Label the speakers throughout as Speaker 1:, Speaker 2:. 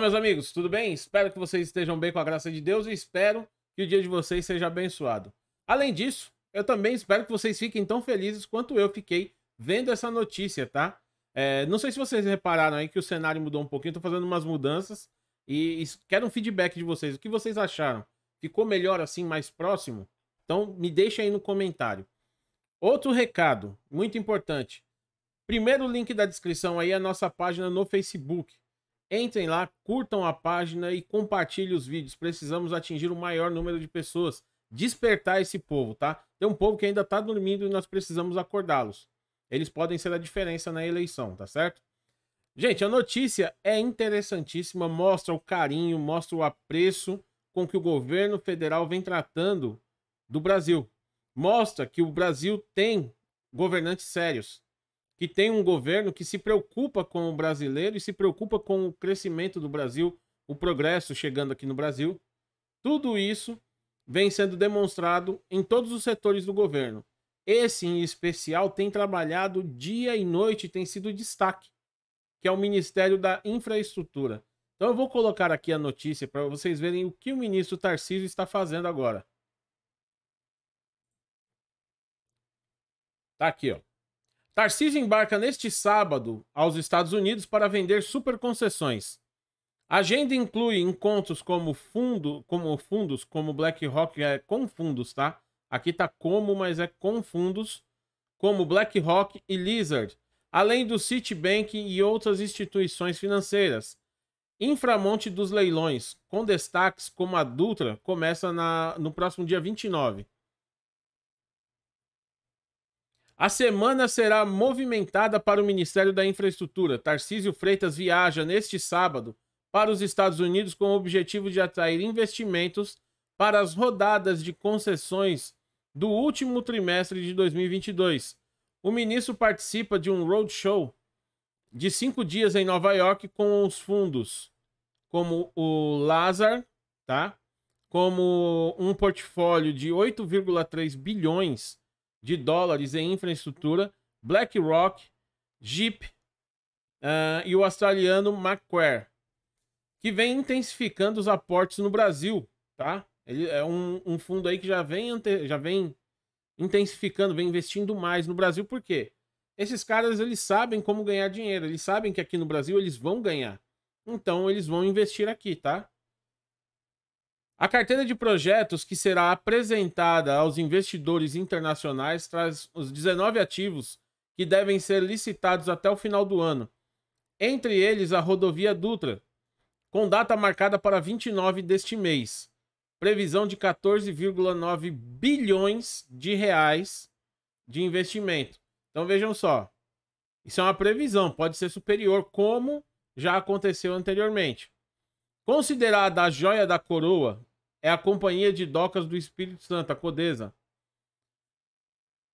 Speaker 1: Olá meus amigos, tudo bem? Espero que vocês estejam bem com a graça de Deus e espero que o dia de vocês seja abençoado. Além disso, eu também espero que vocês fiquem tão felizes quanto eu fiquei vendo essa notícia, tá? É, não sei se vocês repararam aí que o cenário mudou um pouquinho, tô fazendo umas mudanças e, e quero um feedback de vocês. O que vocês acharam? Ficou melhor assim, mais próximo? Então me deixa aí no comentário. Outro recado, muito importante. Primeiro link da descrição aí é a nossa página no Facebook. Entrem lá, curtam a página e compartilhem os vídeos. Precisamos atingir o maior número de pessoas. Despertar esse povo, tá? Tem um povo que ainda tá dormindo e nós precisamos acordá-los. Eles podem ser a diferença na eleição, tá certo? Gente, a notícia é interessantíssima, mostra o carinho, mostra o apreço com que o governo federal vem tratando do Brasil. Mostra que o Brasil tem governantes sérios, que tem um governo que se preocupa com o brasileiro e se preocupa com o crescimento do Brasil, o progresso chegando aqui no Brasil. Tudo isso vem sendo demonstrado em todos os setores do governo. Esse em especial tem trabalhado dia e noite, tem sido destaque, que é o Ministério da Infraestrutura. Então eu vou colocar aqui a notícia para vocês verem o que o ministro Tarcísio está fazendo agora. Tá aqui, ó. Tarcísio embarca neste sábado aos Estados Unidos para vender superconcessões. agenda inclui encontros como fundo, como fundos, como BlackRock é com fundos, tá? Aqui tá como, mas é com fundos, como BlackRock e Lizard, além do Citibank e outras instituições financeiras. Inframonte dos leilões, com destaques como a Dutra, começa na, no próximo dia 29. A semana será movimentada para o Ministério da Infraestrutura. Tarcísio Freitas viaja neste sábado para os Estados Unidos com o objetivo de atrair investimentos para as rodadas de concessões do último trimestre de 2022. O ministro participa de um roadshow de cinco dias em Nova York com os fundos como o Lazar, tá? Como um portfólio de 8,3 bilhões de dólares em infraestrutura, BlackRock, Jeep uh, e o australiano Macquarie, que vem intensificando os aportes no Brasil, tá? Ele é um, um fundo aí que já vem, ante, já vem intensificando, vem investindo mais no Brasil, por quê? Esses caras, eles sabem como ganhar dinheiro, eles sabem que aqui no Brasil eles vão ganhar. Então, eles vão investir aqui, tá? A carteira de projetos que será apresentada aos investidores internacionais traz os 19 ativos que devem ser licitados até o final do ano. Entre eles, a rodovia Dutra, com data marcada para 29 deste mês. Previsão de 14,9 bilhões de reais de investimento. Então vejam só. Isso é uma previsão, pode ser superior, como já aconteceu anteriormente. Considerada a joia da coroa, é a Companhia de Docas do Espírito Santo, a Codesa.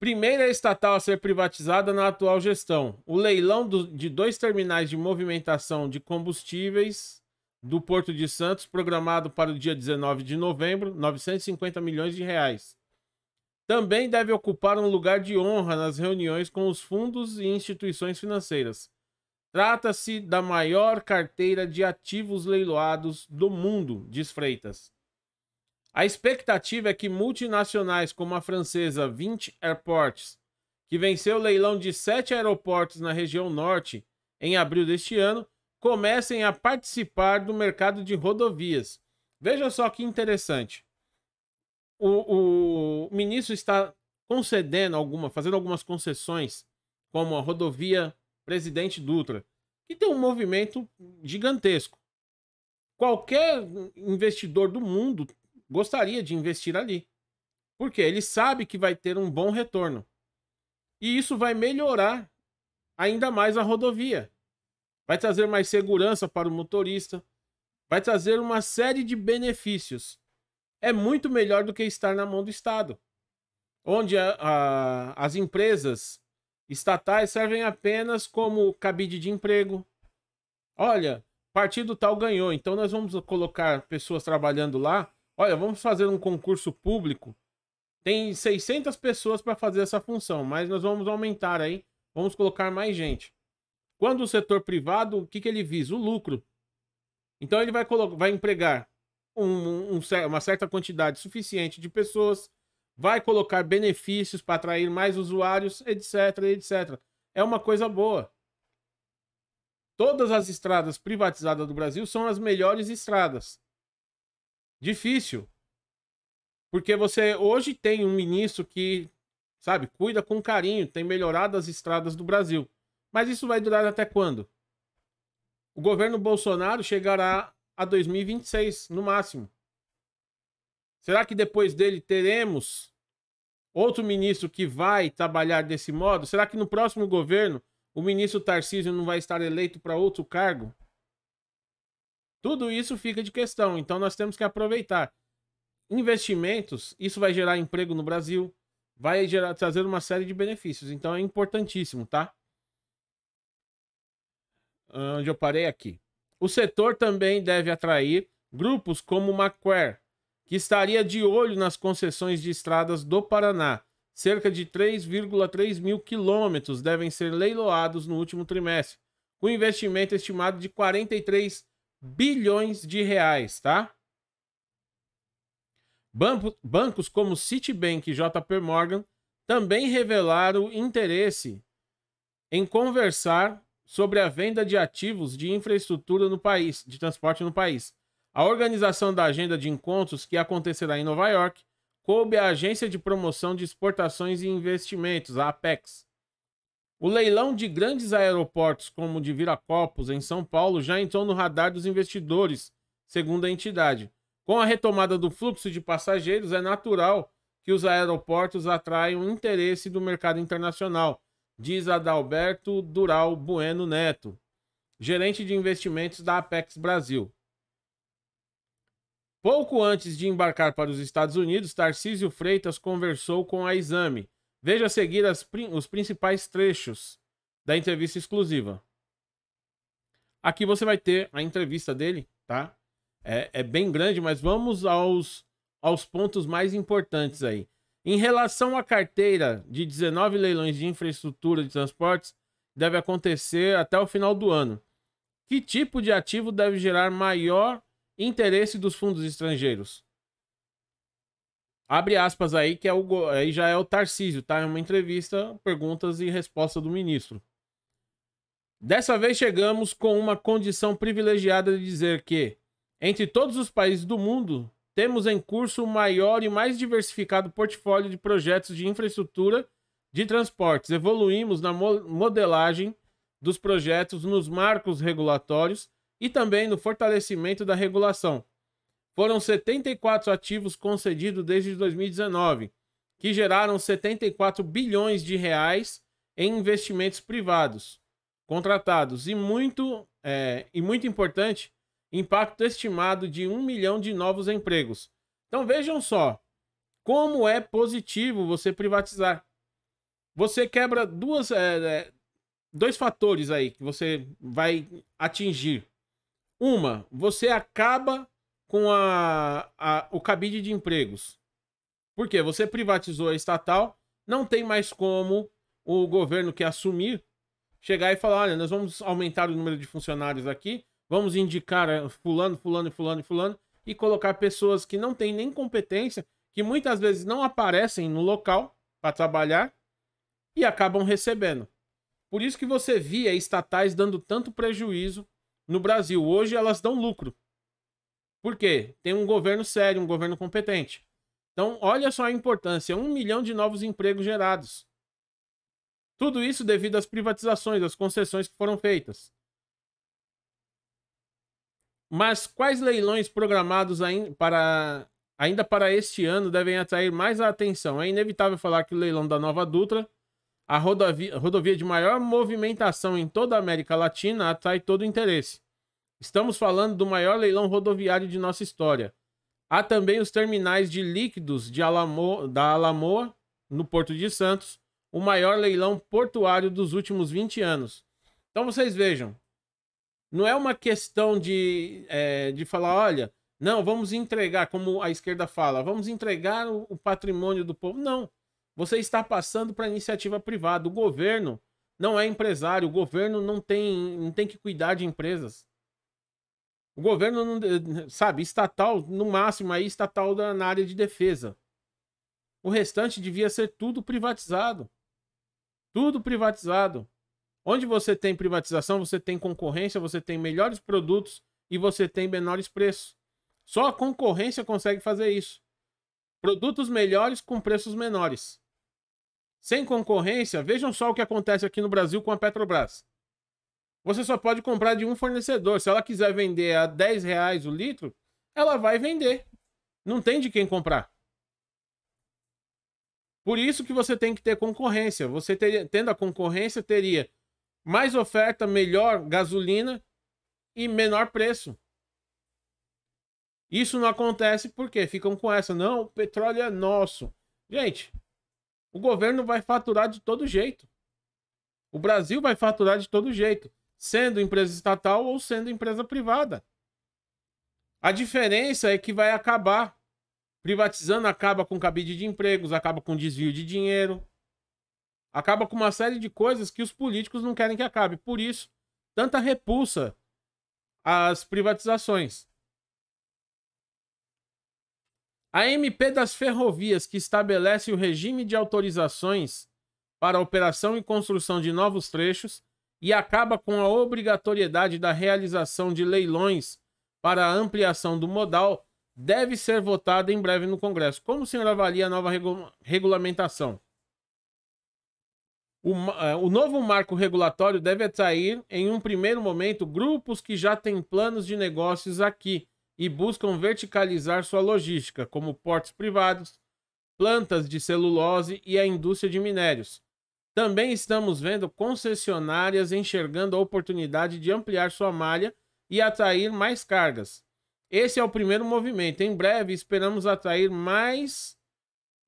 Speaker 1: Primeira é estatal a ser privatizada na atual gestão. O leilão do, de dois terminais de movimentação de combustíveis do Porto de Santos, programado para o dia 19 de novembro, 950 milhões de reais. Também deve ocupar um lugar de honra nas reuniões com os fundos e instituições financeiras. Trata-se da maior carteira de ativos leiloados do mundo, diz Freitas. A expectativa é que multinacionais como a francesa Vinci Airports, que venceu o leilão de sete aeroportos na região norte em abril deste ano, comecem a participar do mercado de rodovias. Veja só que interessante. O, o ministro está concedendo alguma, fazendo algumas concessões, como a rodovia Presidente Dutra, que tem um movimento gigantesco. Qualquer investidor do mundo gostaria de investir ali. Porque ele sabe que vai ter um bom retorno. E isso vai melhorar ainda mais a rodovia. Vai trazer mais segurança para o motorista, vai trazer uma série de benefícios. É muito melhor do que estar na mão do Estado, onde a, a, as empresas estatais servem apenas como cabide de emprego. Olha, partido tal ganhou, então nós vamos colocar pessoas trabalhando lá Olha, vamos fazer um concurso público. Tem 600 pessoas para fazer essa função, mas nós vamos aumentar aí, vamos colocar mais gente. Quando o setor privado, o que, que ele visa? O lucro. Então ele vai, vai empregar um, um, uma certa quantidade suficiente de pessoas, vai colocar benefícios para atrair mais usuários, etc, etc. É uma coisa boa. Todas as estradas privatizadas do Brasil são as melhores estradas. Difícil. Porque você hoje tem um ministro que, sabe, cuida com carinho, tem melhorado as estradas do Brasil. Mas isso vai durar até quando? O governo Bolsonaro chegará a 2026, no máximo. Será que depois dele teremos outro ministro que vai trabalhar desse modo? Será que no próximo governo o ministro Tarcísio não vai estar eleito para outro cargo? Tudo isso fica de questão. Então nós temos que aproveitar investimentos. Isso vai gerar emprego no Brasil, vai gerar trazer uma série de benefícios. Então é importantíssimo, tá? Ah, onde eu parei aqui. O setor também deve atrair grupos como o Macquarie, que estaria de olho nas concessões de estradas do Paraná. Cerca de 3,3 mil quilômetros devem ser leiloados no último trimestre, com investimento estimado de 43 bilhões de reais, tá? Bancos como Citibank e JP Morgan também revelaram interesse em conversar sobre a venda de ativos de infraestrutura no país, de transporte no país. A organização da agenda de encontros que acontecerá em Nova York coube à Agência de Promoção de Exportações e Investimentos, a Apex, o leilão de grandes aeroportos, como o de Viracopos, em São Paulo, já entrou no radar dos investidores, segundo a entidade. Com a retomada do fluxo de passageiros, é natural que os aeroportos atraiam interesse do mercado internacional, diz Adalberto Dural Bueno Neto, gerente de investimentos da Apex Brasil. Pouco antes de embarcar para os Estados Unidos, Tarcísio Freitas conversou com a Exame, Veja a seguir as, os principais trechos da entrevista exclusiva. Aqui você vai ter a entrevista dele, tá? É, é, bem grande, mas vamos aos, aos pontos mais importantes aí. Em relação à carteira de 19 leilões de infraestrutura de transportes, deve acontecer até o final do ano. Que tipo de ativo deve gerar maior interesse dos fundos estrangeiros? Abre aspas aí, que é o, aí já é o Tarcísio, tá? É uma entrevista, perguntas e resposta do ministro. Dessa vez chegamos com uma condição privilegiada de dizer que, entre todos os países do mundo, temos em curso o maior e mais diversificado portfólio de projetos de infraestrutura de transportes. Evoluímos na modelagem dos projetos, nos marcos regulatórios e também no fortalecimento da regulação foram 74 ativos concedidos desde 2019, que geraram 74 bilhões de reais em investimentos privados contratados e muito é, e muito importante impacto estimado de um milhão de novos empregos. Então vejam só como é positivo você privatizar. Você quebra duas é, é dois fatores aí que você vai atingir. Uma, você acaba com a, a, o cabide de empregos. Porque você privatizou a estatal, não tem mais como o governo que assumir chegar e falar: olha, nós vamos aumentar o número de funcionários aqui, vamos indicar fulano, fulano, fulano, fulano, e colocar pessoas que não têm nem competência, que muitas vezes não aparecem no local para trabalhar e acabam recebendo. Por isso que você via estatais dando tanto prejuízo no Brasil. Hoje elas dão lucro. Por quê? Tem um governo sério, um governo competente. Então, olha só a importância: um milhão de novos empregos gerados. Tudo isso devido às privatizações, às concessões que foram feitas. Mas quais leilões programados ainda para, ainda para este ano devem atrair mais a atenção? É inevitável falar que o leilão da Nova Dutra, a rodovia, rodovia de maior movimentação em toda a América Latina, atrai todo o interesse. Estamos falando do maior leilão rodoviário de nossa história. Há também os terminais de líquidos de Alamo, da Alamoa, no Porto de Santos, o maior leilão portuário dos últimos 20 anos. Então vocês vejam, não é uma questão de, é, de falar, olha, não, vamos entregar, como a esquerda fala, vamos entregar o, o patrimônio do povo. Não. Você está passando para iniciativa privada. O governo não é empresário, o governo não tem, não tem que cuidar de empresas. O governo, não, sabe, estatal, no máximo aí, estatal da, na área de defesa. O restante devia ser tudo privatizado. Tudo privatizado. Onde você tem privatização, você tem concorrência, você tem melhores produtos e você tem menores preços. Só a concorrência consegue fazer isso. Produtos melhores com preços menores. Sem concorrência, vejam só o que acontece aqui no Brasil com a Petrobras você só pode comprar de um fornecedor. Se ela quiser vender a 10 reais o litro, ela vai vender. Não tem de quem comprar. Por isso que você tem que ter concorrência. Você teria, tendo a concorrência, teria mais oferta, melhor gasolina e menor preço. Isso não acontece porque ficam com essa. Não, o petróleo é nosso. Gente, o governo vai faturar de todo jeito. O Brasil vai faturar de todo jeito sendo empresa estatal ou sendo empresa privada. A diferença é que vai acabar privatizando, acaba com cabide de empregos, acaba com desvio de dinheiro, acaba com uma série de coisas que os políticos não querem que acabe. Por isso, tanta repulsa às privatizações. A MP das Ferrovias, que estabelece o regime de autorizações para operação e construção de novos trechos, e acaba com a obrigatoriedade da realização de leilões para a ampliação do modal, deve ser votada em breve no Congresso. Como o senhor avalia a nova regu regulamentação? O, é, o, novo marco regulatório deve atrair, em um primeiro momento, grupos que já têm planos de negócios aqui e buscam verticalizar sua logística, como portos privados, plantas de celulose e a indústria de minérios, também estamos vendo concessionárias enxergando a oportunidade de ampliar sua malha e atrair mais cargas. Esse é o primeiro movimento. Em breve, esperamos atrair mais,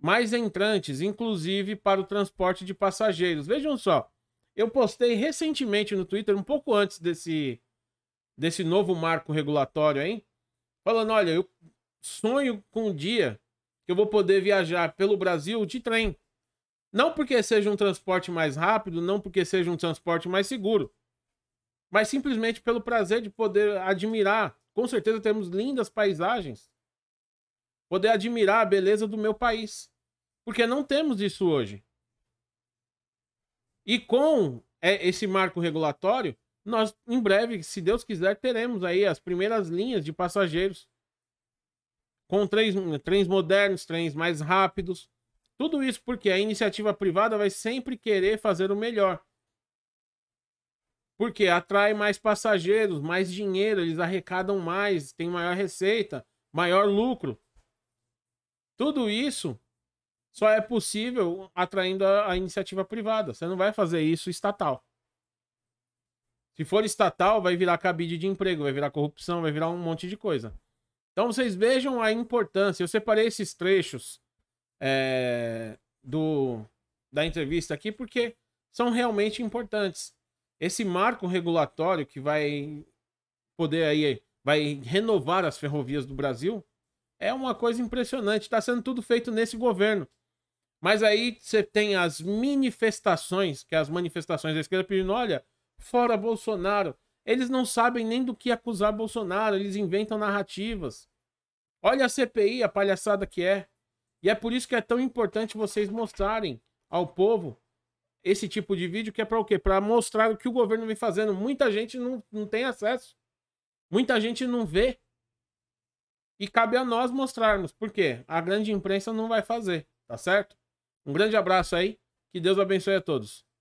Speaker 1: mais entrantes, inclusive para o transporte de passageiros. Vejam só, eu postei recentemente no Twitter, um pouco antes desse, desse novo marco regulatório, hein? Falando, olha, eu sonho com um dia que eu vou poder viajar pelo Brasil de trem. Não porque seja um transporte mais rápido, não porque seja um transporte mais seguro, mas simplesmente pelo prazer de poder admirar. Com certeza temos lindas paisagens. Poder admirar a beleza do meu país. Porque não temos isso hoje. E com é, esse marco regulatório, nós em breve, se Deus quiser, teremos aí as primeiras linhas de passageiros com trens, trens modernos, trens mais rápidos, tudo isso porque a iniciativa privada vai sempre querer fazer o melhor. Porque atrai mais passageiros, mais dinheiro, eles arrecadam mais, tem maior receita, maior lucro. Tudo isso só é possível atraindo a, a iniciativa privada. Você não vai fazer isso estatal. Se for estatal, vai virar cabide de emprego, vai virar corrupção, vai virar um monte de coisa. Então vocês vejam a importância. Eu separei esses trechos é, do, da entrevista aqui, porque são realmente importantes. Esse marco regulatório que vai poder aí, vai renovar as ferrovias do Brasil, é uma coisa impressionante. Está sendo tudo feito nesse governo. Mas aí você tem as manifestações, que é as manifestações da esquerda pedindo, olha, fora Bolsonaro. Eles não sabem nem do que acusar Bolsonaro, eles inventam narrativas. Olha a CPI, a palhaçada que é. E é por isso que é tão importante vocês mostrarem ao povo esse tipo de vídeo, que é para o quê? Para mostrar o que o governo vem fazendo. Muita gente não, não tem acesso. Muita gente não vê. E cabe a nós mostrarmos, porque a grande imprensa não vai fazer, tá certo? Um grande abraço aí, que Deus abençoe a todos.